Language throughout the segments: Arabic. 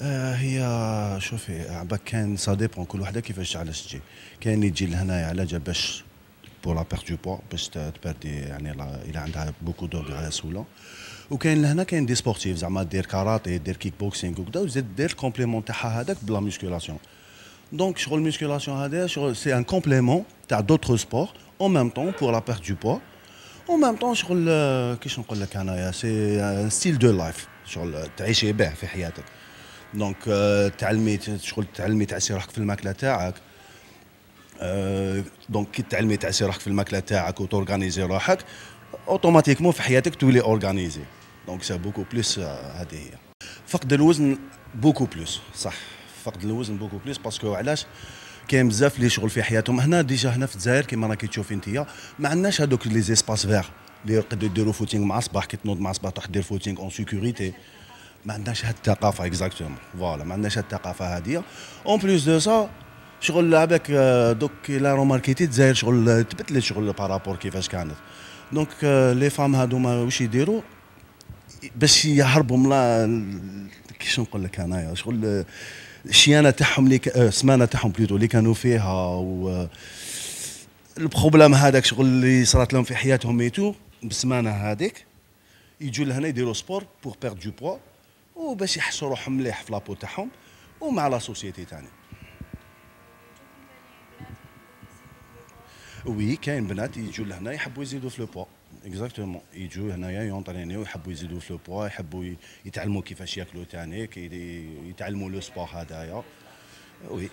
آه، هي شوفي عباك كان سا ديبون كل وحده كيفاش علاش تجي كاين اللي تجي لهنايا على جا باش بور لا بيرت دو بوا باش تبردي يعني الا عندها بوكو دوغ على سولا وكاين لهنا كاين دي سبورتيف زعما دير كاراتي دير كيك بوكسينغ وكذا وزيد دير الكومبليمون تاعها هذاك بلا ميسكولاسيون دونك شغل الميسكولاسيون هذا شغل سي ان كومبليمون تاع دوطخ سبور اون ميم طون بور لا بيرت دو بوا اون ميم طون شغل كيش نقول لك انايا سي ستيل دو لايف شغل تعيشي به في حياتك دونك تعلمي شغل تعلمي تعسي روحك في الماكله تاعك دونك كي تعلمي تعسي روحك في الماكله تاعك وتورغانيزي روحك اوتوماتيكمون في حياتك تولي اورغانيزي دونك سا بوكو بلوس هذه هي فقد الوزن بوكو بلوس صح فقد الوزن بوكو بلوس باسكو علاش كاين بزاف اللي شغل في حياتهم هنا ديجا هنا في الجزائر كيما راكي تشوفي انت ما عندناش هذوك لي زيسباس فيغ اللي يقدروا يديروا فوتينغ مع الصباح كي تنوض مع الصباح تروح دير فوتينغ اون سيكوريتي ما عندناش هاد الثقافه اكزاكتومون فوالا ما عندناش هاد الثقافه هاديه اون بليس دو سا شغل هذاك آه، دوك لا روماركيتي تزاير شغل تبدلت شغل بارابور كيفاش كانت دونك لي فام هادوما واش يديروا باش يهربوا من كيفاش نقول لك انايا شغل آه، الشيانه تاعهم اللي آه، السمانه تاعهم بليتو اللي كانوا فيها و البروبلام هذاك شغل اللي صرات لهم في حياتهم ميتو بالسمانه هذيك يجوا لهنا يديروا سبور بور بيرد دو بوا وباش يحشوا روحهم مليح في لابو تاعهم ومع لا سوسيتي تاعنا وي كاين بنات يجوا لهنا يحبوا يزيدوا في لو بوا اكزاكتومون يجوا هنايا يونترينيو ويحبوا يزيدوا في لو بوا يحبوا يتعلموا كيفاش ياكلوا تاني يتعلموا لو سبور هذايا وي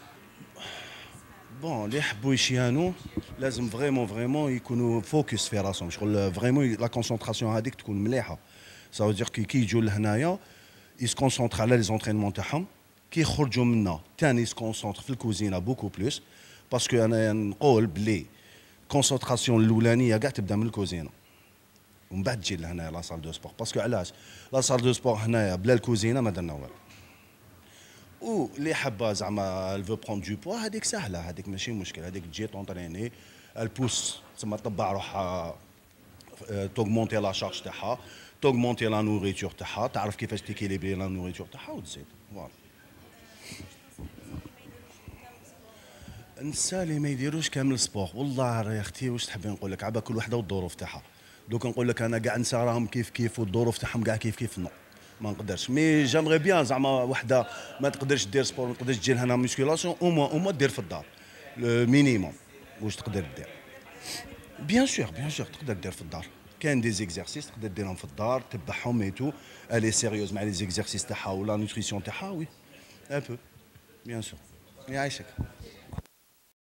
بون اللي يحبوا يشيانو لازم فريمون فريمون يكونوا فوكس في راسهم شغل فريمون لا كونسونطراسيون هذيك تكون مليحه سا كي يجوا لهنايا يتكونسونطر على لي زونترينمون تاعهم كي يخرجوا منا ثاني يتكونسونطر في الكوزينه بوكو بلوس باسكو انا نقول بلي الكونسونطراسيون الاولانيه كاع تبدا من الكوزينه ومن بعد تجي لهنا لا سال دو سبور باسكو علاش لا سال دو سبور هنايا بلا الكوزينه ما درنا والو و اللي حابه زعما الفو بروند دو بوا هذيك سهله هذيك ماشي مشكل هذيك تجي طونطريني البوس تسمى تطبع روحها توغمونتي لا شارج تاعها توغمونتي لا نوريتور تاعها تعرف كيفاش تيكيليبري لا نوريتور تاعها وتزيد فوالا النساء ما يديروش كامل سبور والله يا اختي واش تحبي نقول لك عبا كل وحده والظروف تاعها دوك نقول لك انا كاع نساء راهم كيف كيف والظروف تاعهم كاع كيف كيف نو ما نقدرش مي جامغي بيان زعما وحده ما تقدرش دير سبور ما تقدرش دير او ميسكيلاسيون او اوما دير في الدار المينيموم واش تقدر دير Bien sûr, bonjour, tu peux faire dans la Il y a des exercices que tu peux faire en dar, tu peux suivre eux et tout, aller sérieux avec les exercices de ta ou la nutrition de ta oui. Un peu. Bien sûr. Bien Isaac.